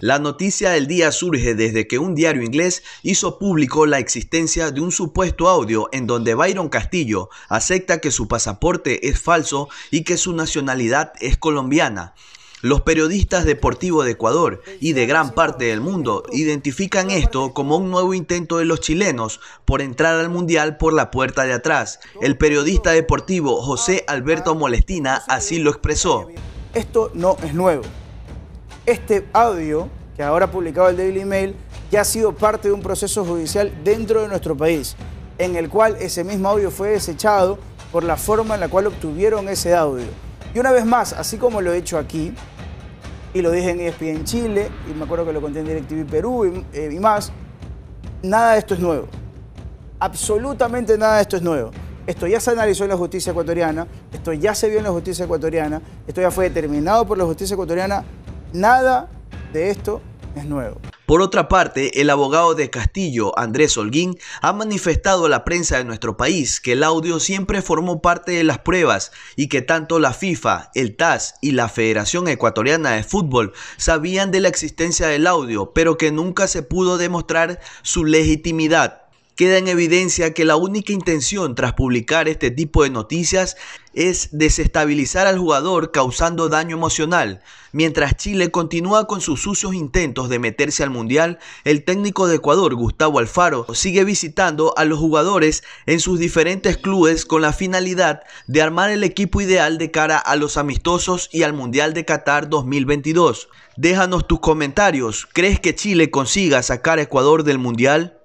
La noticia del día surge desde que un diario inglés hizo público la existencia de un supuesto audio en donde Byron Castillo acepta que su pasaporte es falso y que su nacionalidad es colombiana. Los periodistas deportivos de Ecuador y de gran parte del mundo identifican esto como un nuevo intento de los chilenos por entrar al Mundial por la puerta de atrás. El periodista deportivo José Alberto Molestina así lo expresó. Esto no es nuevo este audio que ahora ha publicado el Daily Mail ya ha sido parte de un proceso judicial dentro de nuestro país, en el cual ese mismo audio fue desechado por la forma en la cual obtuvieron ese audio. Y una vez más, así como lo he hecho aquí, y lo dije en ESPN Chile, y me acuerdo que lo conté en DirecTV Perú y, eh, y más, nada de esto es nuevo. Absolutamente nada de esto es nuevo. Esto ya se analizó en la justicia ecuatoriana, esto ya se vio en la justicia ecuatoriana, esto ya fue determinado por la justicia ecuatoriana Nada de esto es nuevo. Por otra parte, el abogado de Castillo, Andrés Holguín, ha manifestado a la prensa de nuestro país que el audio siempre formó parte de las pruebas y que tanto la FIFA, el TAS y la Federación Ecuatoriana de Fútbol sabían de la existencia del audio, pero que nunca se pudo demostrar su legitimidad queda en evidencia que la única intención tras publicar este tipo de noticias es desestabilizar al jugador causando daño emocional. Mientras Chile continúa con sus sucios intentos de meterse al Mundial, el técnico de Ecuador, Gustavo Alfaro, sigue visitando a los jugadores en sus diferentes clubes con la finalidad de armar el equipo ideal de cara a los amistosos y al Mundial de Qatar 2022. Déjanos tus comentarios. ¿Crees que Chile consiga sacar a Ecuador del Mundial?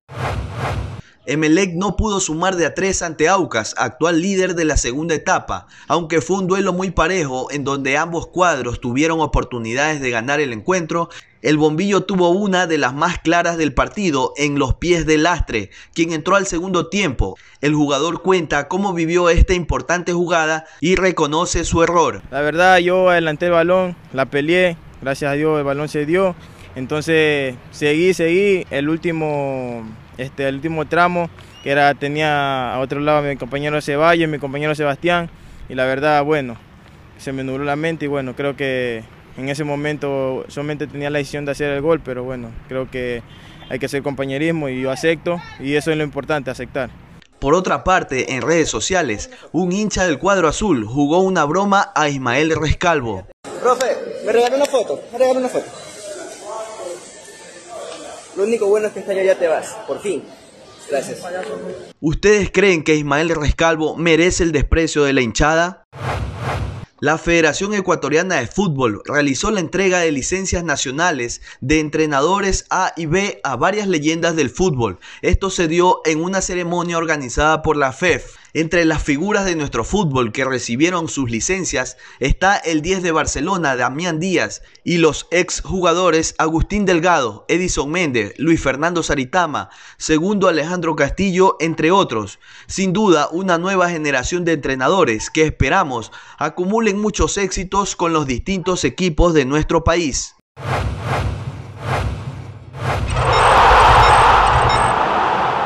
Emelec no pudo sumar de a tres ante Aucas, actual líder de la segunda etapa, aunque fue un duelo muy parejo en donde ambos cuadros tuvieron oportunidades de ganar el encuentro. El bombillo tuvo una de las más claras del partido en los pies de Lastre, quien entró al segundo tiempo. El jugador cuenta cómo vivió esta importante jugada y reconoce su error. La verdad, yo adelanté el balón, la peleé, gracias a Dios el balón se dio. Entonces seguí, seguí, el último este, el último tramo, que era, tenía a otro lado mi compañero Ceballos, mi compañero Sebastián, y la verdad, bueno, se me nubló la mente y bueno, creo que en ese momento solamente tenía la decisión de hacer el gol, pero bueno, creo que hay que hacer compañerismo y yo acepto, y eso es lo importante, aceptar. Por otra parte, en redes sociales, un hincha del cuadro azul jugó una broma a Ismael Rescalvo. Profe, me regaló una foto, me regaló una foto. Lo único bueno es que este año ya te vas, por fin. Gracias. ¿Ustedes creen que Ismael Rescalvo merece el desprecio de la hinchada? La Federación Ecuatoriana de Fútbol realizó la entrega de licencias nacionales de entrenadores A y B a varias leyendas del fútbol. Esto se dio en una ceremonia organizada por la FEF e entre las figuras de nuestro fútbol que recibieron sus licencias está el 10 de Barcelona, Damián Díaz, y los exjugadores Agustín Delgado, Edison Méndez, Luis Fernando Saritama, segundo Alejandro Castillo, entre otros. Sin duda, una nueva generación de entrenadores que esperamos acumulen muchos éxitos con los distintos equipos de nuestro país.